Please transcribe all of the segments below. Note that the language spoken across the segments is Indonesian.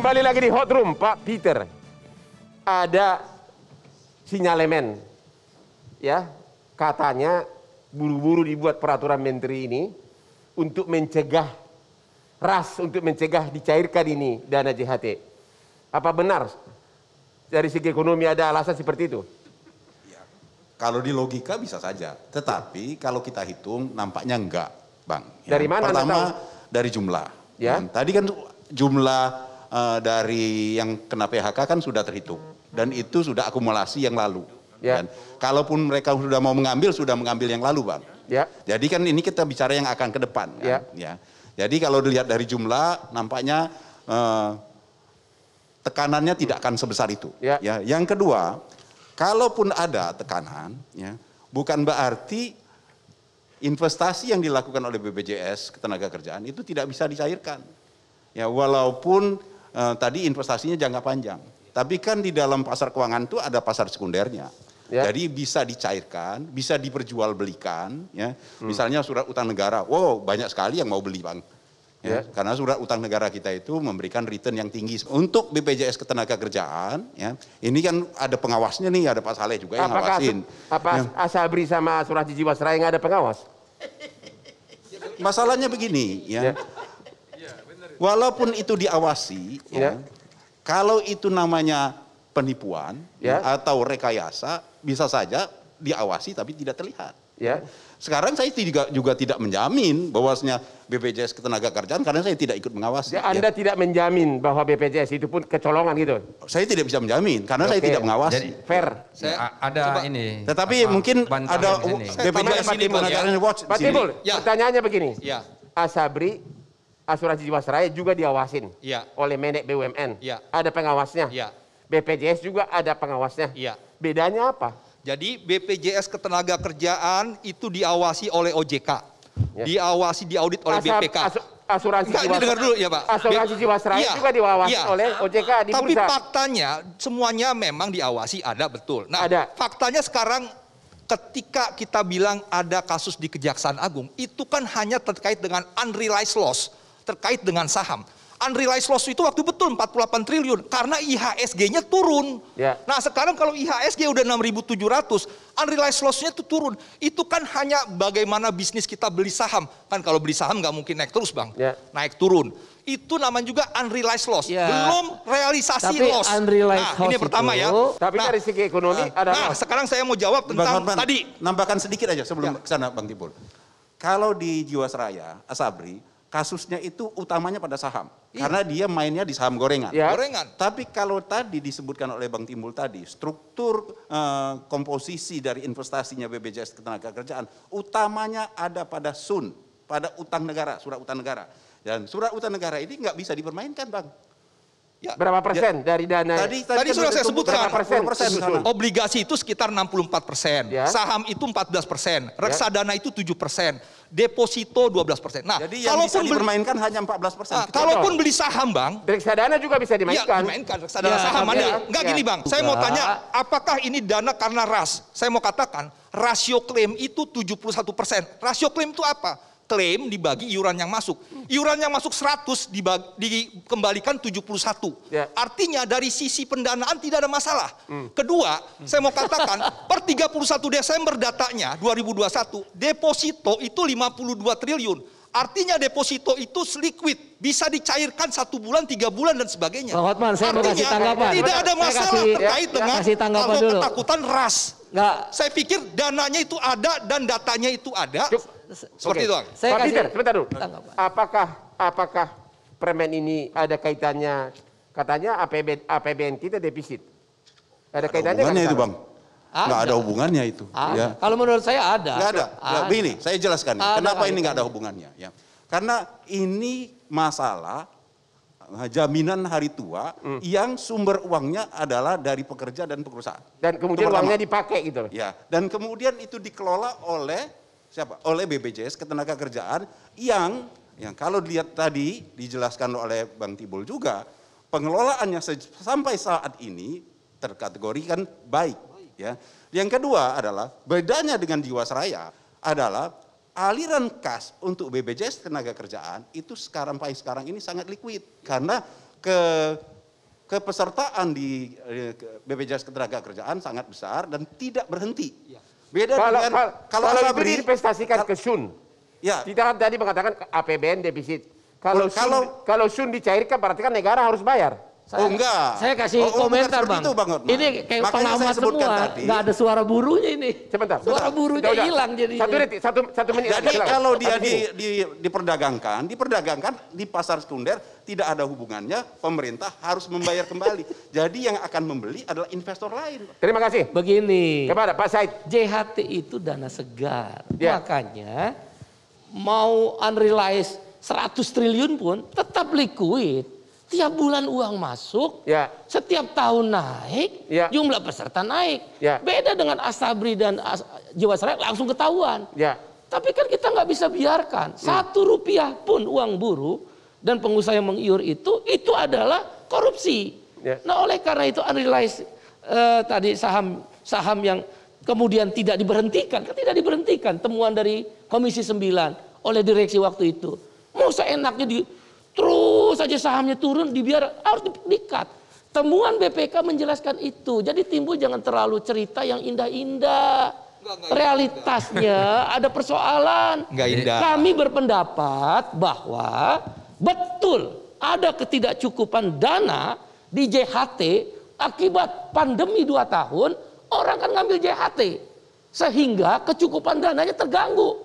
Kembali lagi di hot room, Pak Peter. Ada sinyalemen. Ya, katanya buru-buru dibuat peraturan menteri ini untuk mencegah ras untuk mencegah dicairkan ini dana JHT. Apa benar dari segi ekonomi ada alasan seperti itu? Ya, kalau di logika bisa saja, tetapi kalau kita hitung nampaknya enggak, Bang. Ya, dari mana Pertama dari jumlah. Ya. Yang tadi kan jumlah Eh, dari yang kena PHK kan sudah terhitung dan itu sudah akumulasi yang lalu. Ya. Dan kalaupun mereka sudah mau mengambil sudah mengambil yang lalu, Bang. Ya. Jadi kan ini kita bicara yang akan ke depan kan? ya. ya. Jadi kalau dilihat dari jumlah nampaknya eh, tekanannya tidak akan sebesar itu. Ya. ya. Yang kedua, kalaupun ada tekanan ya, bukan berarti investasi yang dilakukan oleh BPJS ketenaga kerjaan itu tidak bisa dicairkan. Ya, walaupun eh, tadi investasinya jangka panjang. Tapi kan di dalam pasar keuangan itu ada pasar sekundernya. Ya. Jadi bisa dicairkan, bisa diperjualbelikan, ya. Hmm. Misalnya surat utang negara, wow banyak sekali yang mau beli bang. Ya, ya. Karena surat utang negara kita itu memberikan return yang tinggi. Untuk BPJS Ketenagakerjaan, ya, ini kan ada pengawasnya nih, ada Pak Saleh juga yang Apakah ngawasin. Apa ya. Asabri sama Asuransi Jiwasraya yang ada pengawas? Masalahnya begini, ya. ya walaupun itu diawasi, ya. ya. kalau itu namanya penipuan ya. atau rekayasa, bisa saja diawasi tapi tidak terlihat. Ya. Sekarang saya juga, juga tidak menjamin bahwasanya BPJS ketenaga kerjaan karena saya tidak ikut mengawasi. Ya, ya. anda ya. tidak menjamin bahwa BPJS itu pun kecolongan gitu? Saya tidak bisa menjamin karena ya, Oke. saya tidak mengawasi. Jadi, fair. Saya ya. ada Coba. ini. Tetapi apa, mungkin ada BPJS ini. kerjaan watch. Pak Tibul, ya. pertanyaannya begini. Ya. Asabri asuransi Jiwasraya juga diawasin ya. oleh menek BUMN. Ya. Ada pengawasnya. Ya. BPJS juga ada pengawasnya. Ya. Bedanya apa? Jadi BPJS ketenaga kerjaan itu diawasi oleh OJK. Ya. Diawasi, diaudit oleh Asap, BPK. Asu, asuransi Enggak, Jiwasraya. dulu ya Pak. Asuransi Jiwasraya ya. juga diawasi ya. oleh OJK di Tapi bursa. faktanya semuanya memang diawasi ada betul. Nah, ada. faktanya sekarang ketika kita bilang ada kasus di Kejaksaan Agung, itu kan hanya terkait dengan unrealized loss terkait dengan saham. Unrealized loss itu waktu betul 48 triliun karena IHSG-nya turun. Yeah. Nah sekarang kalau IHSG udah 6.700, unrealized loss-nya itu turun. Itu kan hanya bagaimana bisnis kita beli saham. Kan kalau beli saham nggak mungkin naik terus bang, yeah. naik turun. Itu namanya juga unrealized loss, yeah. belum realisasi Tapi loss. nah ini pertama itu, ya. Tapi nah, dari segi ekonomi nah, ada. Nah loss. sekarang saya mau jawab tentang bang, bang, tadi. Nambahkan sedikit aja sebelum ya. kesana bang Timbul. Kalau di Jiwasraya, Asabri, kasusnya itu utamanya pada saham. Iya. Karena dia mainnya di saham gorengan. Ya. Gorengan. Tapi kalau tadi disebutkan oleh Bang Timbul tadi, struktur uh, komposisi dari investasinya BPJS Ketenagakerjaan utamanya ada pada SUN, pada utang negara, surat utang negara. Dan surat utang negara ini nggak bisa dipermainkan Bang. Ya. Berapa ya. persen ya. dari dana? Tadi, tadi, tadi sudah saya sebutkan. Persen? persen. Obligasi itu sekitar 64 persen. Ya. Saham itu 14 persen. Ya. Reksadana ya. itu 7 persen. Deposito 12 persen. Nah, Jadi yang kalaupun bisa dimainkan beli, hanya 14 persen. Nah, kalaupun beli saham, Bang. Reksadana juga bisa ya, dimainkan. Ya, dimainkan. Reksadana ya, saham. Ya, Enggak ya. gini, Bang. Saya mau tanya, apakah ini dana karena ras? Saya mau katakan, rasio klaim itu 71 persen. Rasio klaim itu apa? klaim dibagi iuran yang masuk. Iuran yang masuk 100 dibagi, dikembalikan 71. Yeah. Artinya dari sisi pendanaan tidak ada masalah. Mm. Kedua, mm. saya mau katakan per 31 Desember datanya 2021 deposito itu 52 triliun. Artinya deposito itu liquid, bisa dicairkan satu bulan, tiga bulan dan sebagainya. Bang Hotman, saya Artinya, mau kasih tanggapan. Tidak ada masalah kasih, terkait ya, dengan kasih kalau dulu. ketakutan ras. Nggak. Saya pikir dananya itu ada dan datanya itu ada. Cuk. Seperti itu, Saya Pak Peter, sebentar dulu. Apakah apakah permen ini ada kaitannya katanya APBN, APBN kita defisit? Ada, kaitannya kan, itu, Bang. Ada. Nggak ada hubungannya itu. Ada. Ah, ya. Kalau menurut saya ada. Nggak ada. ada. Begini, saya jelaskan. Ada Kenapa ini nggak ada hubungannya? Ya. Karena ini masalah eh, jaminan hari tua hmm. yang sumber uangnya adalah dari pekerja dan perusahaan. Dan kemudian uangnya dipakai gitu Ya, dan kemudian itu dikelola oleh siapa? Oleh BPJS Ketenagakerjaan yang yang kalau dilihat tadi dijelaskan oleh Bang Tibul juga pengelolaannya sampai saat ini terkategorikan baik ya. Yang kedua adalah bedanya dengan Jiwasraya adalah aliran kas untuk BPJS tenaga kerjaan itu sekarang paling sekarang ini sangat liquid karena ke kepesertaan di BPJS eh, ketenaga kerjaan sangat besar dan tidak berhenti. Ya. Beda kalau, dengan kalau, kalau, kalau itu diinvestasikan ke Sun. Ya. Kita kan tadi mengatakan APBN defisit. Kalau kalau kalau Sun dicairkan berarti kan negara harus bayar. Saya, oh enggak. Saya kasih oh, oh komentar Bang. Itu, bang Ini kayak Makanya pengamat semua. Tadi, enggak ada suara burunya ini. Sebentar. Suara sebentar, burunya hilang jadi. Satu detik, satu, satu menit. Jadi hilang. kalau dia di, di, diperdagangkan, diperdagangkan di pasar sekunder tidak ada hubungannya, pemerintah harus membayar kembali. jadi yang akan membeli adalah investor lain. Terima kasih. Begini. Kepada Pak Said. JHT itu dana segar. Ya. Makanya mau unrealized 100 triliun pun tetap liquid setiap bulan uang masuk, ya. setiap tahun naik, ya. jumlah peserta naik. Ya. Beda dengan Asabri dan As Jiwasraya langsung ketahuan. Ya. Tapi kan kita nggak bisa biarkan. Hmm. Satu rupiah pun uang buruh dan pengusaha yang mengiur itu, itu adalah korupsi. Ya. Nah oleh karena itu unrealized uh, tadi saham saham yang kemudian tidak diberhentikan, kan tidak diberhentikan temuan dari Komisi 9 oleh direksi waktu itu. Mau seenaknya di, saja sahamnya turun dibiar harus dikat. Temuan BPK menjelaskan itu. Jadi timbul jangan terlalu cerita yang indah-indah. Realitasnya enggak. ada persoalan. indah. Kami berpendapat bahwa betul ada ketidakcukupan dana di JHT akibat pandemi dua tahun orang kan ngambil JHT sehingga kecukupan dananya terganggu.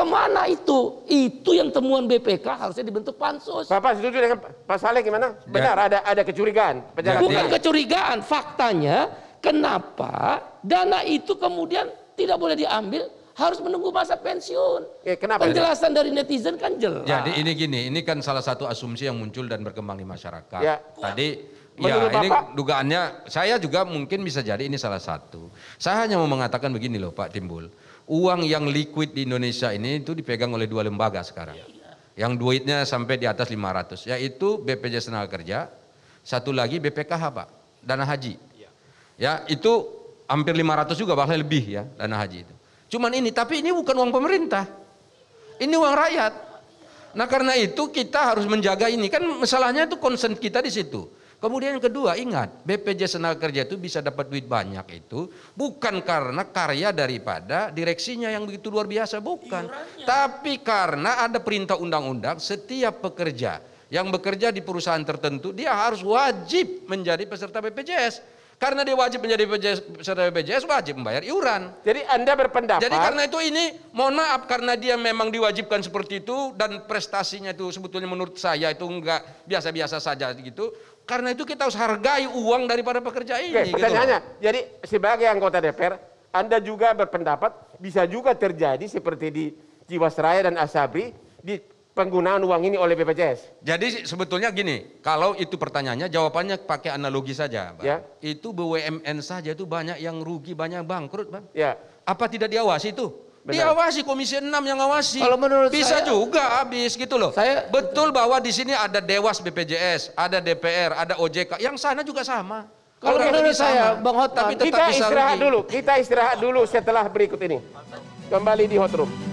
Kemana itu? Itu yang temuan BPK harusnya dibentuk pansus. Bapak setuju dengan Pak Saleh gimana? Benar ya. ada ada kecurigaan. Ya, Bukan ya. kecurigaan, faktanya kenapa dana itu kemudian tidak boleh diambil harus menunggu masa pensiun. Oke, eh, kenapa? Penjelasan dari netizen kan jelas. Jadi ini gini, ini kan salah satu asumsi yang muncul dan berkembang di masyarakat. Ya. Tadi ya, Bapak? ini dugaannya saya juga mungkin bisa jadi ini salah satu. Saya hanya mau mengatakan begini loh Pak Timbul uang yang liquid di Indonesia ini itu dipegang oleh dua lembaga sekarang. Yang duitnya sampai di atas 500, yaitu BPJS Tenaga Kerja, satu lagi BPKH Pak, dana haji. Ya, itu hampir 500 juga bahkan lebih ya dana haji itu. Cuman ini, tapi ini bukan uang pemerintah. Ini uang rakyat. Nah karena itu kita harus menjaga ini. Kan masalahnya itu concern kita di situ. Kemudian yang kedua, ingat, BPJS tenaga kerja itu bisa dapat duit banyak itu bukan karena karya daripada direksinya yang begitu luar biasa, bukan. Iurannya. Iya, Tapi karena ada perintah undang-undang setiap pekerja yang bekerja di perusahaan tertentu dia harus wajib menjadi peserta BPJS. Karena dia wajib menjadi BPJS, peserta BPJS wajib membayar iuran. Jadi Anda berpendapat. Jadi karena itu ini mohon maaf karena dia memang diwajibkan seperti itu dan prestasinya itu sebetulnya menurut saya itu enggak biasa-biasa saja gitu. Karena itu kita harus hargai uang daripada pekerja ini. Oke, gitu pertanyaannya, jadi sebagai anggota DPR, Anda juga berpendapat bisa juga terjadi seperti di Jiwasraya dan Asabri di penggunaan uang ini oleh BPJS. Jadi sebetulnya gini, kalau itu pertanyaannya jawabannya pakai analogi saja, Bang. Ya. Itu BUMN saja itu banyak yang rugi, banyak bangkrut, Bang. Ya. Apa tidak diawasi itu? Benar. Diawasi Komisi 6 yang ngawasi. Kalau menurut bisa saya, juga habis gitu loh. Saya betul bahwa di sini ada Dewas BPJS, ada DPR, ada OJK, yang sana juga sama. Kalau menurut saya, sama, Bang Hotman, tapi kita istirahat rugi. dulu. Kita istirahat dulu setelah berikut ini. Kembali di Hot Room.